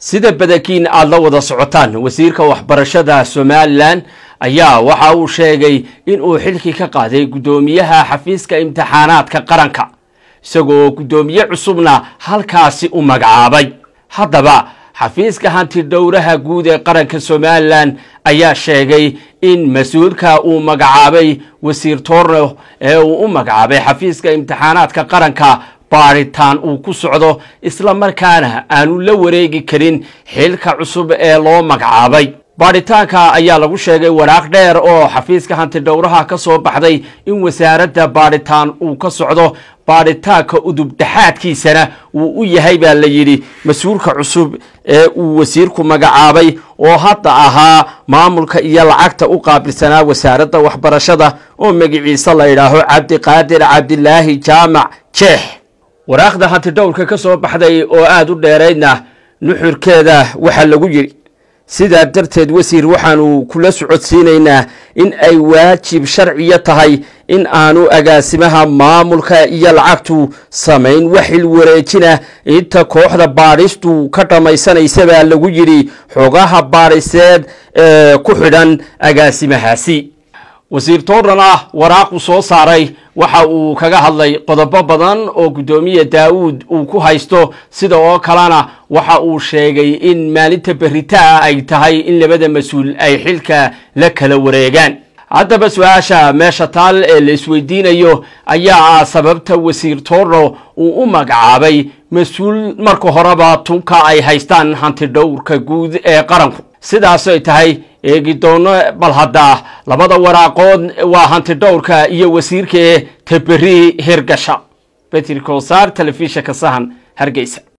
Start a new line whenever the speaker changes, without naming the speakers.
sida badankiin aad la wada socotaan wasiirka waxbarashada somalilan ayaa waxa uu sheegay in uu xilkii ka qaaday guddoomiyaha xafiiska imtixaanaadka qaranka isagoo guddoomiye cusubna halkaasi u magacaabay haddaba xafiiska hanti dhowraha guud ee qaranka somalilan ayaa sheegay in mas-uulka uu magacaabay wasiir toorno ee uu u magacaabay xafiiska imtixaanaadka qaranka baaritaan uu ku socdo isla markaana aanu la wareegi karin xilka cusub ee loo magacaabay baadhitaanka ayaa lagu sheegay waraaq dheer oo xafiiska hanti dhowraha ka soo baxday in wasaaradda baadhitaan uu ka socdo baadhitaanka udubdhaxaadkiisana uu u yahay baa la yidhi mas-uulka cusub ee uu wasiirku magacaabay oo hadda ahaa maamulka iyo lacagta u qaabilsanaa wasaaradda waxbarashada oo magiciisa la yidhaaho cabdiqaadir cabdilaahi jaamac jeex waraaqda hantidhowrka ka soo baxday oo aada u dheeraydna nuxurkeeda waxaa lagu yidhi sidaa darteed wasiir waxaanu kula socodsiinaynaa in ay waajib sharciya tahay in aanu agaasimaha maamulka iyo lacagtu samayn waxil wareejina inta kooxda baadhistu ka dhammaysanaysabaa lagu yidhi xogaha baadhiseed ee ku xidhan agaasimahaasi wasiir dhan ah waraaqu soo saaray waxa uu kaga hadlay qodobo badan oo guddoomiya daawuud uu ku haysto sida oo kalena waxa uu sheegay in maalinta berritaa ay tahay in labada mas-uul ay xilka la kala wareegaan haddaba su-aasha meesha taal ee la isweydiinayo ayaa ah sababta wasiir toorno uu u magacaabay mas-uul marka horeba tunka ay haystaan hanti dhowrka guud ee qaranku sidaasay tahay eegi doono bal hadda labada waraaqood waa hanti dhowrka iyo wasiirka teberi hergasha betirkosaar telefishinka sahan hargeysa